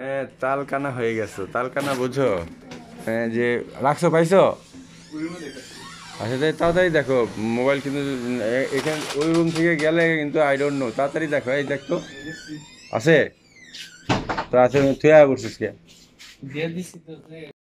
হ্যাঁ তালকানা হয়ে গেছো তালকানা বুঝো হ্যাঁ যে রাখছো পাইছো আচ্ছা তাই তাড়াতাড়ি দেখো মোবাইল কিন্তু এখানে ওই রুম থেকে গেলে কিন্তু আই ডোন্ট নো তাড়াতাড়ি দেখো এই দেখতো আছে তো আছে তুই আয় করছিস কে